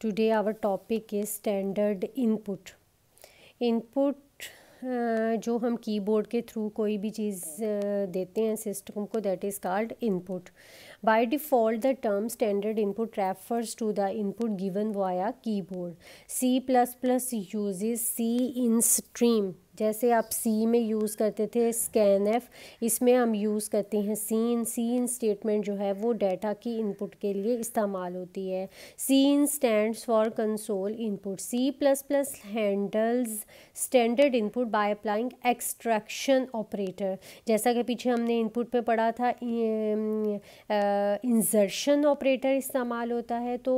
today our topic is standard input input uh, जो हम keyboard के थ्रू कोई भी चीज़ uh, देते हैं सिस्टम को that is called input by default the term standard input refers to the input given via keyboard C plus plus uses C in stream जैसे आप सी में यूज़ करते थे स्कैन एफ इसमें हम यूज़ करते हैं सीन सीन स्टेटमेंट जो है वो डाटा की इनपुट के लिए इस्तेमाल होती है cin stands for console input C plus plus handles standard input by applying extraction operator जैसा कि पीछे हमने इनपुट पे पढ़ा था इंजर्शन ehm, ऑपरेटर इस्तेमाल होता है तो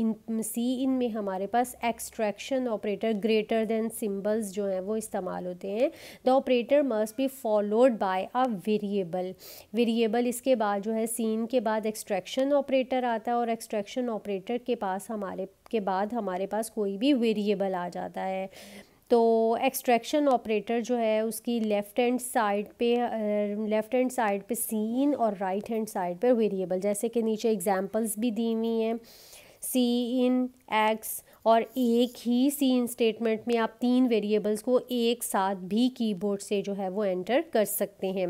इन सी इन में हमारे पास extraction operator greater than symbols जो हैं वो इस्तेमाल सवाल होते हैं the operator must be followed by a variable variable इसके बाद जो है सीन के बाद एक्सट्रैक्शन ऑपरेटर आता है और एक्सट्रैक्शन ऑपरेटर के पास हमारे के बाद हमारे पास कोई भी वेरिएबल आ जाता है तो एक्सट्रैक्शन ऑपरेटर जो है उसकी लेफ़्ट हैंड साइड पे लेफ़्ट हैंड साइड पे सीन और राइट हैंड साइड पे वेरिएबल जैसे कि नीचे एग्जांपल्स भी दी हुई हैं सी इन एक्स और एक ही सीन स्टेटमेंट में आप तीन वेरिएबल्स को एक साथ भी कीबोर्ड से जो है वो एंटर कर सकते हैं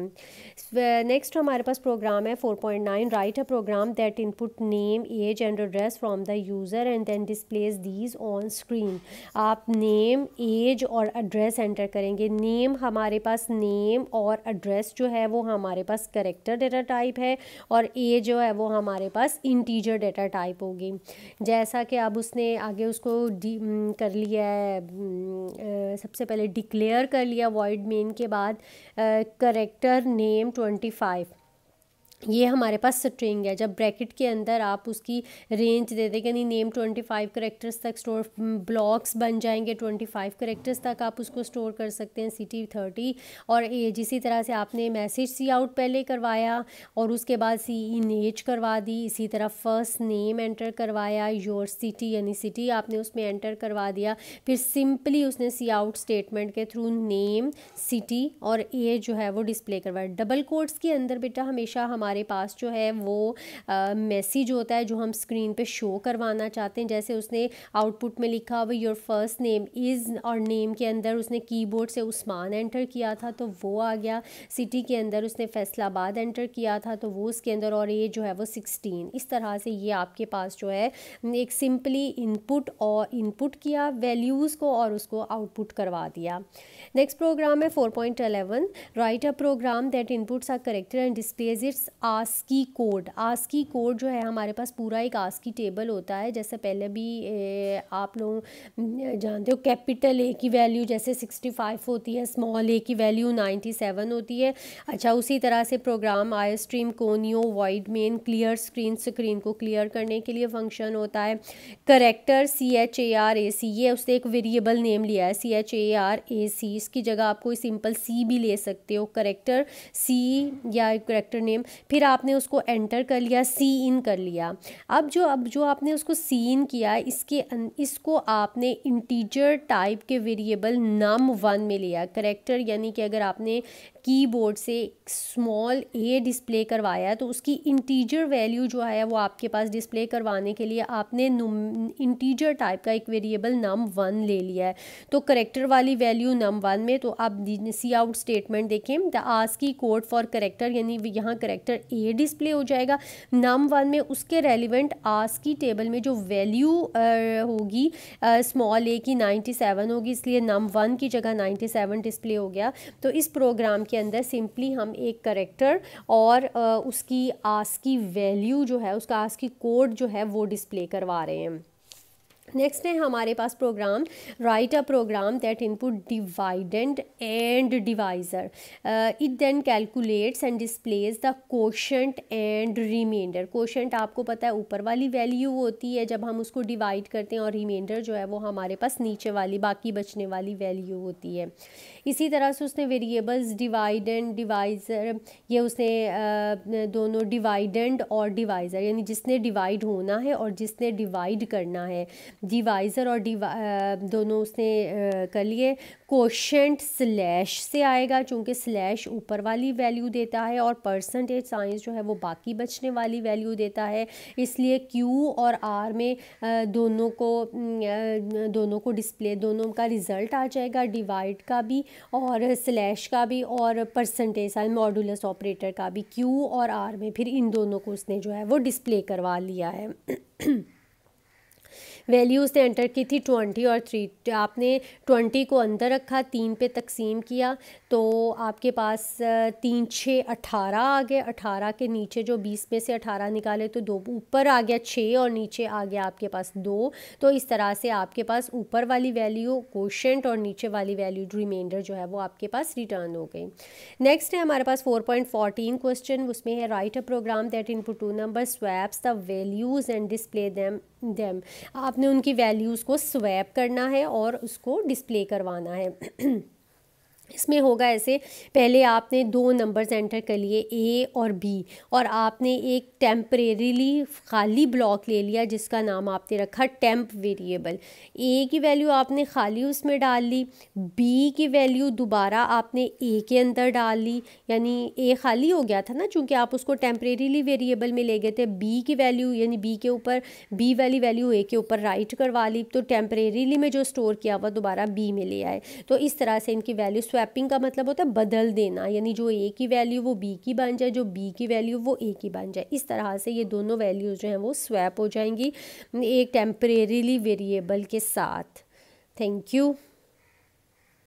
नेक्स्ट हमारे पास प्रोग्राम है 4.9 write a program that input name age and address from the user and then displays these on screen आप नेम एज और एड्रेस एंटर करेंगे नेम हमारे पास नेम और एड्रेस जो है वो हमारे पास करेक्टर डेटा टाइप है और एज जो है वो हमारे पास इंटीजर डेटा टाइप होगी जैसा कि अब उसने आगे उस उसको डी कर लिया है सबसे पहले डिक्लेयर कर लिया वॉइड मेन के बाद करेक्टर नेम ट्वेंटी फाइव ये हमारे पास स्ट्रिंग है जब ब्रैकेट के अंदर आप उसकी रेंज दे देंगे यानी नेम ट्वेंटी फाइव करेक्टर्स तक स्टोर हम्म, ब्लॉक्स बन जाएंगे ट्वेंटी फाइव करेक्टर्स तक आप उसको स्टोर कर सकते हैं सिटी थर्टी और एज इसी तरह से आपने मैसेज सी आउट पहले करवाया और उसके बाद सी इन एज करवा दी इसी तरह फर्स्ट नेम एंटर करवाया योर सिटी यानी सिटी आपने उसमें एंटर करवा दिया फिर सिंपली उसने सी आउट स्टेटमेंट के थ्रू नेम सिटी और एज जो है वो डिस्प्ले करवाया डबल कोर्ट्स के अंदर बेटा हमेशा हमारे हमारे पास जो है वो मैसेज होता है जो हम स्क्रीन पे शो करवाना चाहते हैं जैसे उसने आउटपुट में लिखा हुआ योर फर्स्ट नेम इज़ और नेम के अंदर उसने कीबोर्ड से उस्मान एंटर किया था तो वो आ गया सिटी के अंदर उसने फैसलाबाद एंटर किया था तो वो उसके अंदर और ये जो है वो सिक्सटीन इस तरह से ये आपके पास जो है एक सिंपली इनपुट और इनपुट किया वैल्यूज़ को और उसको आउटपुट करवा दिया नेक्स्ट प्रोग्राम है four point eleven write a program that inputs are character and displays its ASCII code ASCII code जो है हमारे पास पूरा एक आस्की टेबल होता है जैसे पहले भी ए, आप लोग जानते हो कैपिटल ए की वैल्यू जैसे सिक्सटी फाइव होती है स्मॉल ए की वैल्यू नाइन्टी सेवन होती है अच्छा उसी तरह से program I stream conio void main clear screen screen को क्लियर करने के लिए फंक्शन होता है character C H A R A C ये उसने एक वेरिएबल नेम लिया है सी एच ए आर ए सी इसकी जगह आप कोई सिंपल सी भी ले सकते हो करेक्टर सी या करेक्टर नेम फिर आपने उसको एंटर कर लिया सी इन कर लिया अब जो अब जो आपने उसको सी इन किया इसके इसको आपने इंटीजर टाइप के वेरिएबल नम वन में लिया करेक्टर यानी कि अगर आपने कीबोर्ड से स्मॉल ए डिस्प्ले करवाया तो उसकी इंटीजर वैल्यू जो है वो आपके पास डिस्प्ले करवाने के लिए आपने इंटीजर टाइप का एक वेरिएबल नम वन ले लिया है तो करेक्टर वाली वैल्यू नम वन में तो आप सी आउट स्टेटमेंट देखें द आज की कोड फॉर करेक्टर यानी यहाँ करेक्टर ए ये डिस्प्ले हो जाएगा नम वन में उसके रेलिवेंट आस की टेबल में जो वैल्यू होगी स्मॉल ए की 97 होगी इसलिए नम वन की जगह 97 डिस्प्ले हो गया तो इस प्रोग्राम के अंदर सिंपली हम एक करेक्टर और उसकी आस की वैल्यू जो है उसका आस की कोड जो है वो डिस्प्ले करवा रहे हैं नेक्स्ट है हमारे पास program right a program that input dividend and divisor it then calculates and displays the quotient and remainder quotient आपको पता है ऊपर वाली वैल्यू होती है जब हम उसको डिवाइड करते हैं और रिमाइंडर जो है वो हमारे पास नीचे वाली बाकी बचने वाली वैल्यू होती है इसी तरह से उसने वेरिएबल्स डिवाइडेंट डिवाइजर ये उसने uh, दोनों डिवाइडेंड और डिवाइजर यानी जिसने डिवाइड होना है और जिसने डिवाइड करना है डिवाइज़र और डिवा दोनों उसने कर लिए कोशेंट स्लैश से आएगा चूँकि स्लैश ऊपर वाली वैल्यू देता है और परसेंटेज साइंस जो है वो बाकी बचने वाली वैल्यू देता है इसलिए क्यू और आर में दोनों को दोनों को डिस्प्ले दोनों का रिज़ल्ट आ जाएगा डिवाइड का भी और स्लैश का भी और परसेंटेज साइंस मॉडुलस ऑपरेटर का भी क्यू और आर में फिर इन दोनों को उसने जो है वो डिस्प्ले करवा लिया है वैल्यूज़ ने एंटर की थी ट्वेंटी और थ्री आपने ट्वेंटी को अंदर रखा तीन पे तकसीम किया तो आपके पास तीन छः अठारह आ गए अठारह के नीचे जो बीस में से अठारह निकाले तो दो ऊपर आ गया छः और नीचे आ गया आपके पास दो तो इस तरह से आपके पास ऊपर वाली वैल्यू कोशेंट और नीचे वाली वैल्यू रिमाइंडर जो है वो आपके पास रिटर्न हो गई नेक्स्ट है हमारे पास फोर पॉइंट फोर्टीन क्वेश्चन उसमें है right a program that input two number swaps the values and display them them आपने उनकी वैल्यूज़ को स्वैप करना है और उसको डिस्प्ले करवाना है इसमें होगा ऐसे पहले आपने दो नंबर्स एंटर कर लिए ए और बी और आपने एक टेम्परेरीली खाली ब्लॉक ले लिया जिसका नाम आपने रखा टेम्प वेरिएबल ए की वैल्यू आपने खाली उसमें डाल ली बी की वैल्यू दोबारा आपने ए के अंदर डाल ली यानी ए खाली हो गया था ना चूँकि आप उसको टेम्परेरीली वेरिएबल में ले गए थे बी की वैल्यू यानी बी के ऊपर बी वाली वैल्यू ए के ऊपर राइट करवा ली तो टेम्परेरीली में जो स्टोर किया हुआ दोबारा बी में ले आए तो इस तरह से इनकी वैल्यू स्वैपिंग का मतलब होता है बदल देना यानी जो ए की वैल्यू वो बी की बन जाए जो बी की वैल्यू वो ए की बन जाए इस तरह से ये दोनों वैल्यूज़ जो हैं वो स्वैप हो जाएंगी एक टेम्परेरीली वेरिएबल के साथ थैंक यू